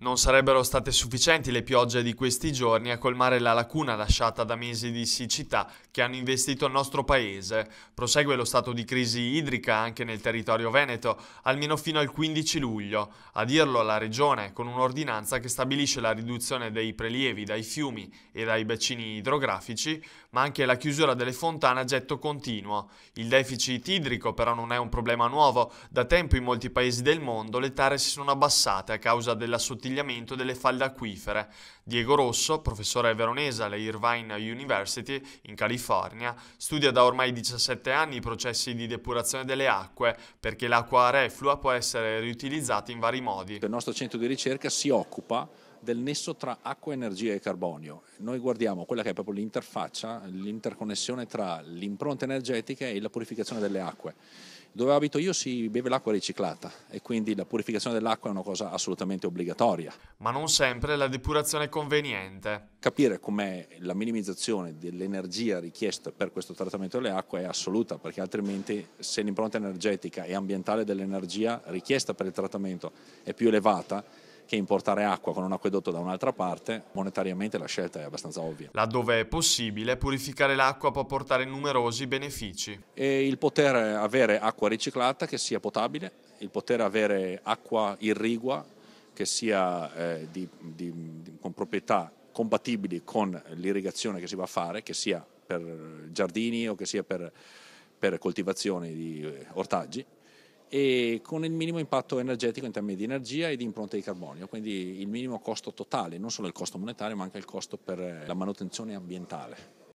Non sarebbero state sufficienti le piogge di questi giorni a colmare la lacuna lasciata da mesi di siccità che hanno investito il nostro paese. Prosegue lo stato di crisi idrica anche nel territorio veneto, almeno fino al 15 luglio. A dirlo la Regione, con un'ordinanza che stabilisce la riduzione dei prelievi dai fiumi e dai bacini idrografici, ma anche la chiusura delle fontane a getto continuo. Il deficit idrico però non è un problema nuovo. Da tempo in molti paesi del mondo le tare si sono abbassate a causa della sottilità assottigliamento delle falde acquifere. Diego Rosso, professore veronese alla Irvine University in California, studia da ormai 17 anni i processi di depurazione delle acque perché l'acqua reflua può essere riutilizzata in vari modi. Il nostro centro di ricerca si occupa del nesso tra acqua, energia e carbonio. Noi guardiamo quella che è proprio l'interfaccia, l'interconnessione tra l'impronta energetica e la purificazione delle acque dove abito io si beve l'acqua riciclata e quindi la purificazione dell'acqua è una cosa assolutamente obbligatoria. Ma non sempre la depurazione è conveniente. Capire com'è la minimizzazione dell'energia richiesta per questo trattamento delle acque è assoluta perché altrimenti se l'impronta energetica e ambientale dell'energia richiesta per il trattamento è più elevata che importare acqua con un acquedotto da un'altra parte, monetariamente la scelta è abbastanza ovvia. Laddove è possibile, purificare l'acqua può portare numerosi benefici. E il poter avere acqua riciclata che sia potabile, il poter avere acqua irrigua che sia eh, di, di, di, con proprietà compatibili con l'irrigazione che si va a fare, che sia per eh, giardini o che sia per, per coltivazioni di eh, ortaggi e con il minimo impatto energetico in termini di energia e di impronte di carbonio, quindi il minimo costo totale, non solo il costo monetario ma anche il costo per la manutenzione ambientale.